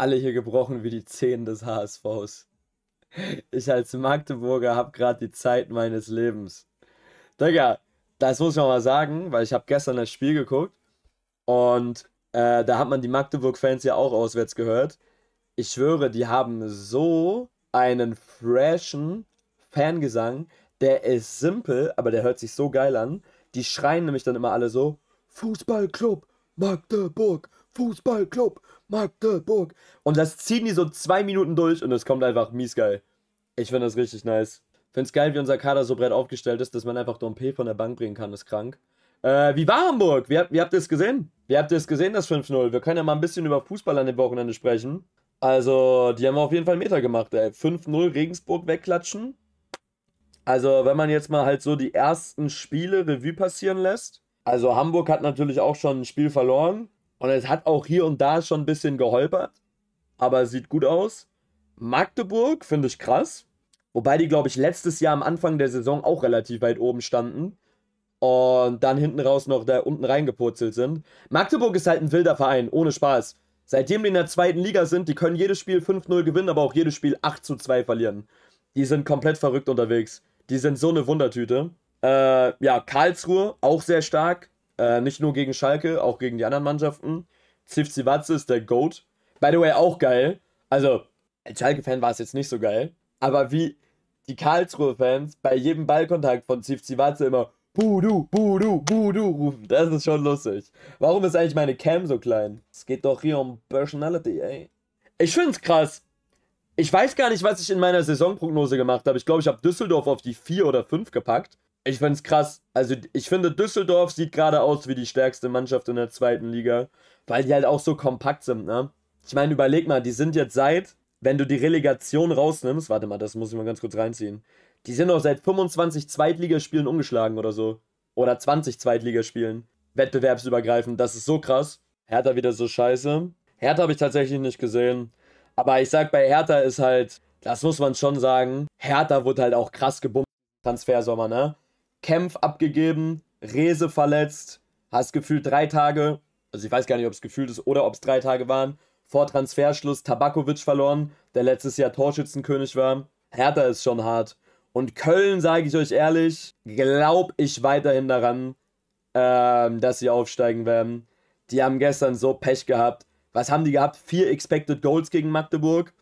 alle hier gebrochen wie die Zehen des HSVs. Ich als Magdeburger habe gerade die Zeit meines Lebens. Digga, das muss ich auch mal sagen, weil ich habe gestern das Spiel geguckt und äh, da hat man die Magdeburg-Fans ja auch auswärts gehört. Ich schwöre, die haben so einen freshen Fangesang, der ist simpel, aber der hört sich so geil an. Die schreien nämlich dann immer alle so: Fußballclub, Magdeburg, Fußballclub, Magdeburg. Und das ziehen die so zwei Minuten durch und es kommt einfach mies geil. Ich finde das richtig nice. Finde es geil, wie unser Kader so breit aufgestellt ist, dass man einfach Dompe von der Bank bringen kann. Ist krank. Äh, wie war Hamburg? Wie, wie habt ihr es gesehen? Wie habt ihr es gesehen, das 5-0? Wir können ja mal ein bisschen über Fußball an dem Wochenende sprechen. Also, die haben auf jeden Fall Meter gemacht, ey. 5-0 Regensburg wegklatschen. Also, wenn man jetzt mal halt so die ersten Spiele Revue passieren lässt. Also, Hamburg hat natürlich auch schon ein Spiel verloren. Und es hat auch hier und da schon ein bisschen geholpert, aber sieht gut aus. Magdeburg finde ich krass. Wobei die, glaube ich, letztes Jahr am Anfang der Saison auch relativ weit oben standen. Und dann hinten raus noch da unten reingepurzelt sind. Magdeburg ist halt ein wilder Verein, ohne Spaß. Seitdem die in der zweiten Liga sind, die können jedes Spiel 5-0 gewinnen, aber auch jedes Spiel 8-2 verlieren. Die sind komplett verrückt unterwegs. Die sind so eine Wundertüte. Äh, ja, Karlsruhe, auch sehr stark. Äh, nicht nur gegen Schalke, auch gegen die anderen Mannschaften. Zivzi Watze ist der GOAT. By the way, auch geil. Also, als Schalke-Fan war es jetzt nicht so geil. Aber wie die Karlsruhe-Fans bei jedem Ballkontakt von Zivzi Watze immer Budu, Budu, Budu rufen. Das ist schon lustig. Warum ist eigentlich meine Cam so klein? Es geht doch hier um Personality, ey. Ich find's krass. Ich weiß gar nicht, was ich in meiner Saisonprognose gemacht habe. Ich glaube, ich habe Düsseldorf auf die 4 oder 5 gepackt ich finde es krass. Also ich finde, Düsseldorf sieht gerade aus wie die stärkste Mannschaft in der zweiten Liga, weil die halt auch so kompakt sind, ne? Ich meine, überleg mal, die sind jetzt seit, wenn du die Relegation rausnimmst, warte mal, das muss ich mal ganz kurz reinziehen. Die sind auch seit 25 Zweitligaspielen umgeschlagen oder so. Oder 20 Zweitligaspielen. Wettbewerbsübergreifend, das ist so krass. Hertha wieder so scheiße. Hertha habe ich tatsächlich nicht gesehen. Aber ich sag, bei Hertha ist halt, das muss man schon sagen, Hertha wurde halt auch krass gebummt. Transfersommer, ne? Kämpf abgegeben, Rese verletzt, hast gefühlt drei Tage, also ich weiß gar nicht, ob es gefühlt ist oder ob es drei Tage waren, vor Transferschluss Tabakovic verloren, der letztes Jahr Torschützenkönig war. Hertha ist schon hart. Und Köln, sage ich euch ehrlich, glaube ich weiterhin daran, ähm, dass sie aufsteigen werden. Die haben gestern so Pech gehabt. Was haben die gehabt? Vier Expected Goals gegen Magdeburg.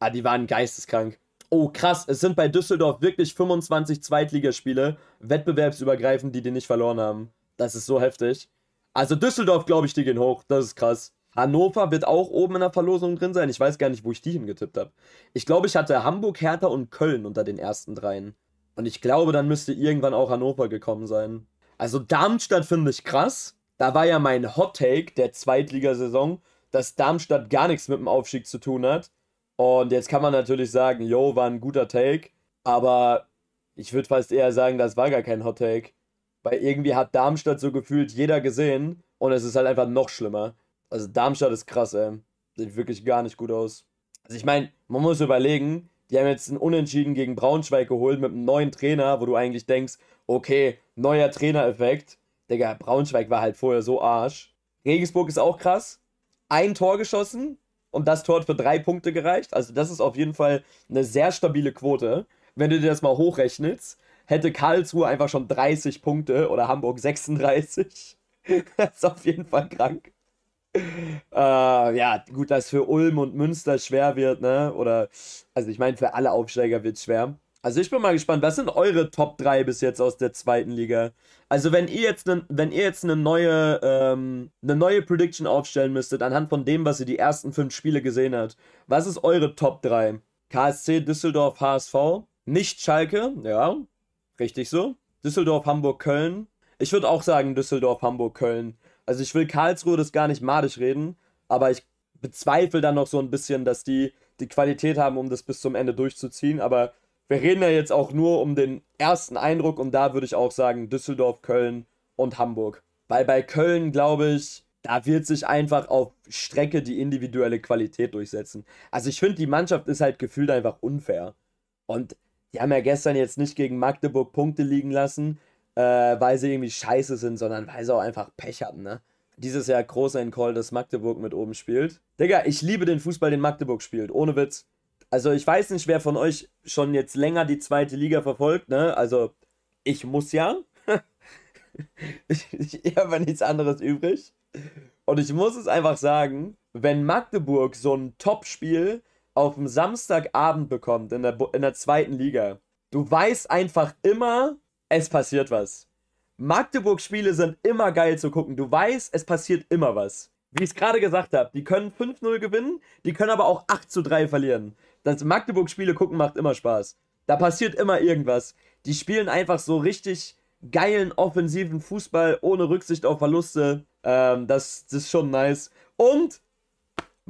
Ah, die waren geisteskrank oh krass, es sind bei Düsseldorf wirklich 25 Zweitligaspiele wettbewerbsübergreifend, die die nicht verloren haben. Das ist so heftig. Also Düsseldorf, glaube ich, die gehen hoch. Das ist krass. Hannover wird auch oben in der Verlosung drin sein. Ich weiß gar nicht, wo ich die hingetippt habe. Ich glaube, ich hatte Hamburg, Hertha und Köln unter den ersten dreien. Und ich glaube, dann müsste irgendwann auch Hannover gekommen sein. Also Darmstadt finde ich krass. Da war ja mein Hot Take der Zweitligasaison, dass Darmstadt gar nichts mit dem Aufstieg zu tun hat. Und jetzt kann man natürlich sagen, yo, war ein guter Take, aber ich würde fast eher sagen, das war gar kein Hot Take. Weil irgendwie hat Darmstadt so gefühlt jeder gesehen und es ist halt einfach noch schlimmer. Also Darmstadt ist krass, ey. Sieht wirklich gar nicht gut aus. Also ich meine, man muss überlegen, die haben jetzt einen Unentschieden gegen Braunschweig geholt mit einem neuen Trainer, wo du eigentlich denkst, okay, neuer Trainereffekt. Digga, Braunschweig war halt vorher so Arsch. Regensburg ist auch krass. Ein Tor geschossen, und das Tor hat für drei Punkte gereicht. Also das ist auf jeden Fall eine sehr stabile Quote. Wenn du dir das mal hochrechnest, hätte Karlsruhe einfach schon 30 Punkte oder Hamburg 36. das ist auf jeden Fall krank. Äh, ja, gut, dass für Ulm und Münster schwer wird, ne? Oder, also ich meine, für alle Aufsteiger wird es schwer. Also ich bin mal gespannt, was sind eure Top 3 bis jetzt aus der zweiten Liga? Also wenn ihr jetzt, ne, wenn ihr jetzt eine neue, ähm, eine neue Prediction aufstellen müsstet, anhand von dem, was ihr die ersten fünf Spiele gesehen habt, was ist eure Top 3? KSC, Düsseldorf, HSV, nicht Schalke, ja, richtig so. Düsseldorf, Hamburg, Köln. Ich würde auch sagen Düsseldorf, Hamburg, Köln. Also ich will Karlsruhe das gar nicht madig reden, aber ich bezweifle dann noch so ein bisschen, dass die die Qualität haben, um das bis zum Ende durchzuziehen. Aber wir reden ja jetzt auch nur um den ersten Eindruck und da würde ich auch sagen Düsseldorf, Köln und Hamburg. Weil bei Köln, glaube ich, da wird sich einfach auf Strecke die individuelle Qualität durchsetzen. Also ich finde, die Mannschaft ist halt gefühlt einfach unfair. Und die haben ja gestern jetzt nicht gegen Magdeburg Punkte liegen lassen, äh, weil sie irgendwie scheiße sind, sondern weil sie auch einfach Pech hatten, ne? Dieses Jahr groß ein Call, dass Magdeburg mit oben spielt. Digga, ich liebe den Fußball, den Magdeburg spielt. Ohne Witz. Also ich weiß nicht, wer von euch schon jetzt länger die zweite Liga verfolgt, ne? Also ich muss ja. ich ich habe nichts anderes übrig. Und ich muss es einfach sagen, wenn Magdeburg so ein Topspiel auf dem Samstagabend bekommt in der, in der zweiten Liga, du weißt einfach immer, es passiert was. Magdeburg-Spiele sind immer geil zu gucken. Du weißt, es passiert immer was. Wie ich es gerade gesagt habe, die können 5-0 gewinnen, die können aber auch 8 zu 3 verlieren. Das Magdeburg-Spiele gucken macht immer Spaß. Da passiert immer irgendwas. Die spielen einfach so richtig geilen offensiven Fußball ohne Rücksicht auf Verluste. Ähm, das, das ist schon nice. Und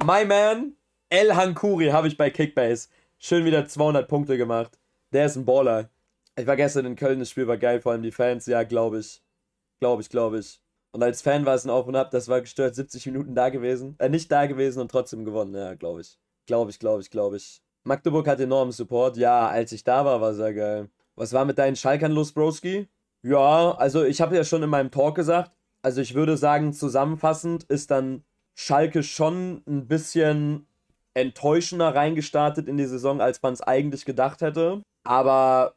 my man, El Hankuri habe ich bei Kickbase. Schön wieder 200 Punkte gemacht. Der ist ein Baller. Ich war gestern in Köln, das Spiel war geil, vor allem die Fans. Ja, glaube ich. Glaube ich, glaube ich. Und als Fan war es ein Auf und Ab, das war gestört, 70 Minuten da gewesen. Äh, nicht da gewesen und trotzdem gewonnen, ja, glaube ich. Glaube ich, glaube ich, glaube ich. Magdeburg hat enormen Support. Ja, als ich da war, war sehr geil. Was war mit deinen Schalkern los, Broski? Ja, also ich habe ja schon in meinem Talk gesagt, also ich würde sagen, zusammenfassend ist dann Schalke schon ein bisschen enttäuschender reingestartet in die Saison, als man es eigentlich gedacht hätte. Aber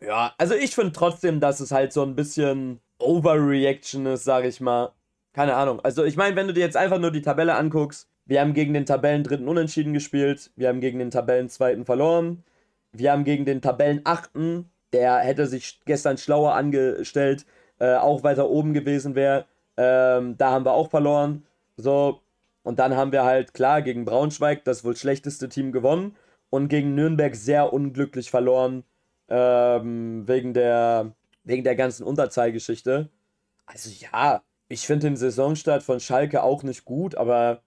ja, also ich finde trotzdem, dass es halt so ein bisschen Overreaction ist, sage ich mal. Keine Ahnung. Also ich meine, wenn du dir jetzt einfach nur die Tabelle anguckst, wir haben gegen den Tabellen Tabellendritten unentschieden gespielt. Wir haben gegen den Tabellen Tabellenzweiten verloren. Wir haben gegen den Tabellen Tabellenachten, der hätte sich gestern schlauer angestellt, äh, auch weiter oben gewesen wäre. Ähm, da haben wir auch verloren. So, und dann haben wir halt klar gegen Braunschweig, das wohl schlechteste Team, gewonnen und gegen Nürnberg sehr unglücklich verloren ähm, wegen, der, wegen der ganzen Unterzahlgeschichte. Also ja, ich finde den Saisonstart von Schalke auch nicht gut, aber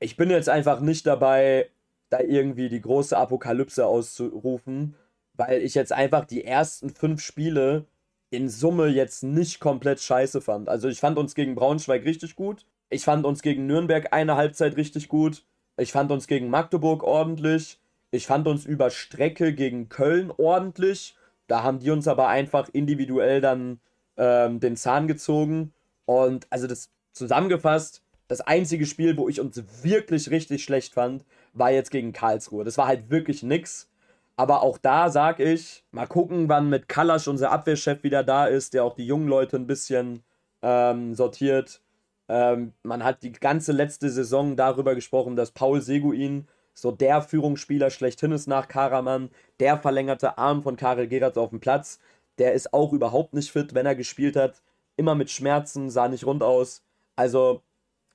ich bin jetzt einfach nicht dabei, da irgendwie die große Apokalypse auszurufen, weil ich jetzt einfach die ersten fünf Spiele in Summe jetzt nicht komplett scheiße fand. Also ich fand uns gegen Braunschweig richtig gut. Ich fand uns gegen Nürnberg eine Halbzeit richtig gut. Ich fand uns gegen Magdeburg ordentlich. Ich fand uns über Strecke gegen Köln ordentlich. Da haben die uns aber einfach individuell dann ähm, den Zahn gezogen. Und also das zusammengefasst, das einzige Spiel, wo ich uns wirklich richtig schlecht fand, war jetzt gegen Karlsruhe. Das war halt wirklich nix. Aber auch da sag ich, mal gucken, wann mit Kalasch unser Abwehrchef wieder da ist, der auch die jungen Leute ein bisschen ähm, sortiert. Ähm, man hat die ganze letzte Saison darüber gesprochen, dass Paul Seguin so der Führungsspieler schlechthin ist nach Karaman, der verlängerte Arm von Karel Gerards auf dem Platz. Der ist auch überhaupt nicht fit, wenn er gespielt hat. Immer mit Schmerzen, sah nicht rund aus. Also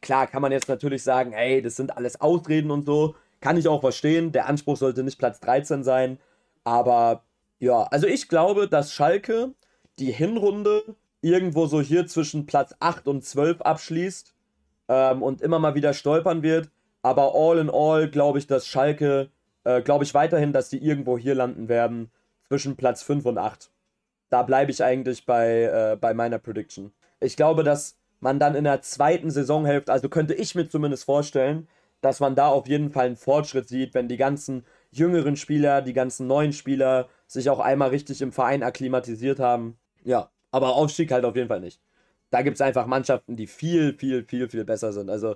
Klar kann man jetzt natürlich sagen, ey, das sind alles Ausreden und so. Kann ich auch verstehen. Der Anspruch sollte nicht Platz 13 sein. Aber ja, also ich glaube, dass Schalke die Hinrunde irgendwo so hier zwischen Platz 8 und 12 abschließt ähm, und immer mal wieder stolpern wird. Aber all in all glaube ich, dass Schalke, äh, glaube ich weiterhin, dass die irgendwo hier landen werden zwischen Platz 5 und 8. Da bleibe ich eigentlich bei, äh, bei meiner Prediction. Ich glaube, dass man dann in der zweiten Saisonhälfte, also könnte ich mir zumindest vorstellen, dass man da auf jeden Fall einen Fortschritt sieht, wenn die ganzen jüngeren Spieler, die ganzen neuen Spieler sich auch einmal richtig im Verein akklimatisiert haben. Ja, aber Aufstieg halt auf jeden Fall nicht. Da gibt es einfach Mannschaften, die viel, viel, viel, viel besser sind. Also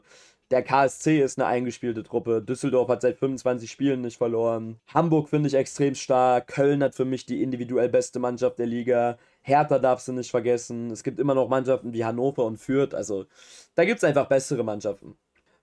der KSC ist eine eingespielte Truppe. Düsseldorf hat seit 25 Spielen nicht verloren. Hamburg finde ich extrem stark. Köln hat für mich die individuell beste Mannschaft der Liga. Hertha darfst du nicht vergessen. Es gibt immer noch Mannschaften wie Hannover und Fürth. Also da gibt es einfach bessere Mannschaften.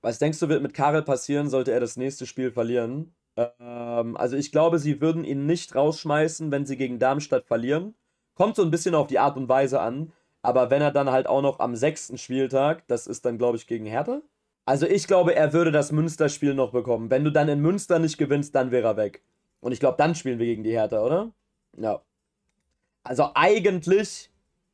Was denkst du, wird mit Karel passieren, sollte er das nächste Spiel verlieren? Ähm, also ich glaube, sie würden ihn nicht rausschmeißen, wenn sie gegen Darmstadt verlieren. Kommt so ein bisschen auf die Art und Weise an. Aber wenn er dann halt auch noch am sechsten Spieltag, das ist dann, glaube ich, gegen Hertha, also ich glaube, er würde das Münsterspiel noch bekommen. Wenn du dann in Münster nicht gewinnst, dann wäre er weg. Und ich glaube, dann spielen wir gegen die Hertha, oder? Ja. Also eigentlich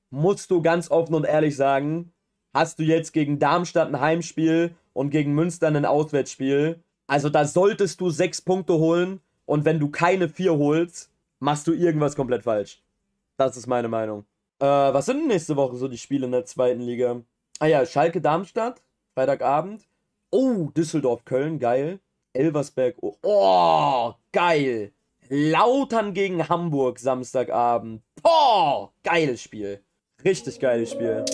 musst du ganz offen und ehrlich sagen, hast du jetzt gegen Darmstadt ein Heimspiel und gegen Münster ein Auswärtsspiel. Also da solltest du sechs Punkte holen und wenn du keine vier holst, machst du irgendwas komplett falsch. Das ist meine Meinung. Äh, was sind denn nächste Woche so die Spiele in der zweiten Liga? Ah ja, Schalke Darmstadt. Freitagabend. Oh, Düsseldorf, Köln, geil. Elversberg, oh, oh geil. Lautern gegen Hamburg, Samstagabend. Boah, geiles Spiel. Richtig geiles Spiel.